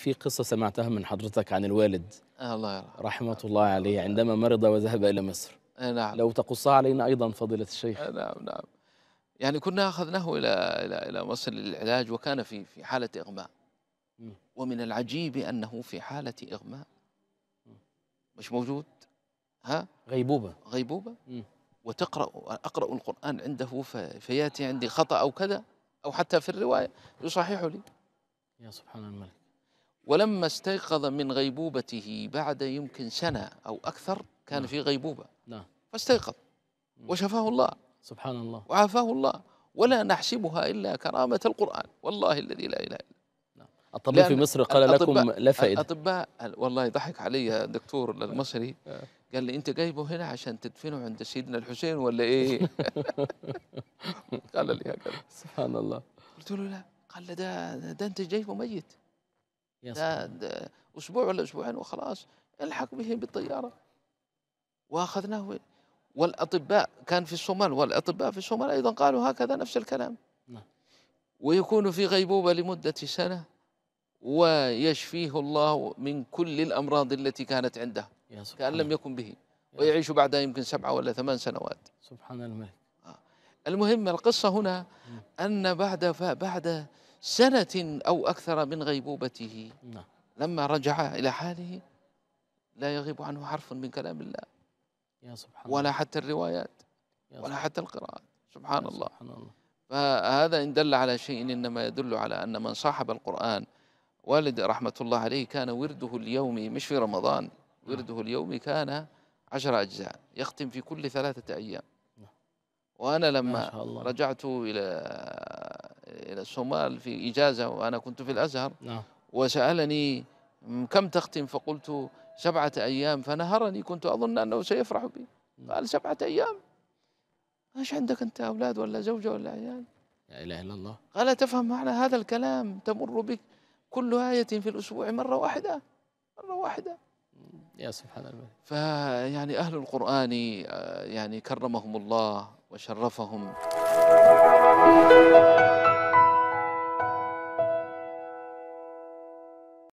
في قصة سمعتها من حضرتك عن الوالد آه، الله يرحمه رحمة الله عليه عندما مرض وذهب إلى مصر آه، نعم لو تقصها علينا أيضا فضيلة الشيخ آه، نعم نعم يعني كنا أخذناه إلى إلى إلى مصر للعلاج وكان في في حالة إغماء ومن العجيب أنه في حالة إغماء مش موجود ها غيبوبة غيبوبة وتقرأ أقرأ القرآن عنده فياتي عندي خطأ أو كذا أو حتى في الرواية يصحح لي يا سبحان الملك ولما استيقظ من غيبوبته بعد يمكن سنة أو أكثر كان نعم. في غيبوبة نعم فاستيقظ وشفاه الله سبحان الله وعافاه الله ولا نحسبها إلا كرامة القرآن والله الذي لا إله إلا الطبيب نعم. في مصر قال لكم لا فائده الاطباء والله ضحك علي الدكتور المصري آه. قال لي انت جايبه هنا عشان تدفنه عند سيدنا الحسين ولا ايه؟ قال لي هكذا سبحان الله قلت له لا قال ده ده انت جايبه ميت اسبوع ولا اسبوعين وخلاص الحق به بالطياره واخذناه والاطباء كان في الصومال والاطباء في الصومال ايضا قالوا هكذا نفس الكلام نعم. ويكون في غيبوبه لمده سنه ويشفيه الله من كل الامراض التي كانت عنده كان لم يكن به ويعيش بعدها يمكن سبعه ولا ثمان سنوات سبحان الملك آه. المهم القصه هنا نعم. ان بعد بعد سنة أو أكثر من غيبوبته نعم. لما رجع إلى حاله لا يغيب عنه حرف من كلام الله يا سبحان ولا حتى الروايات ولا حتى القراءات سبحان الله. سبحان الله فهذا إن دل على شيء إنما يدل على أن من صاحب القرآن والد رحمة الله عليه كان ورده اليومي مش في رمضان نعم. ورده اليومي كان عشر أجزاء يختم في كل ثلاثة أيام نعم. وأنا لما رجعت إلى إلى الصومال في إجازة وأنا كنت في الأزهر نعم. وسألني كم تختم فقلت سبعة أيام فنهرني كنت أظن أنه سيفرح بي نعم. قال سبعة أيام ايش عندك انت اولاد ولا زوجه ولا عيال؟ لا اله الا الله قال تفهم معنى هذا الكلام تمر بك كل آية في الأسبوع مرة واحدة مرة واحدة يا سبحان الله فيعني أهل القرآن آه، يعني كرمهم الله وشرفهم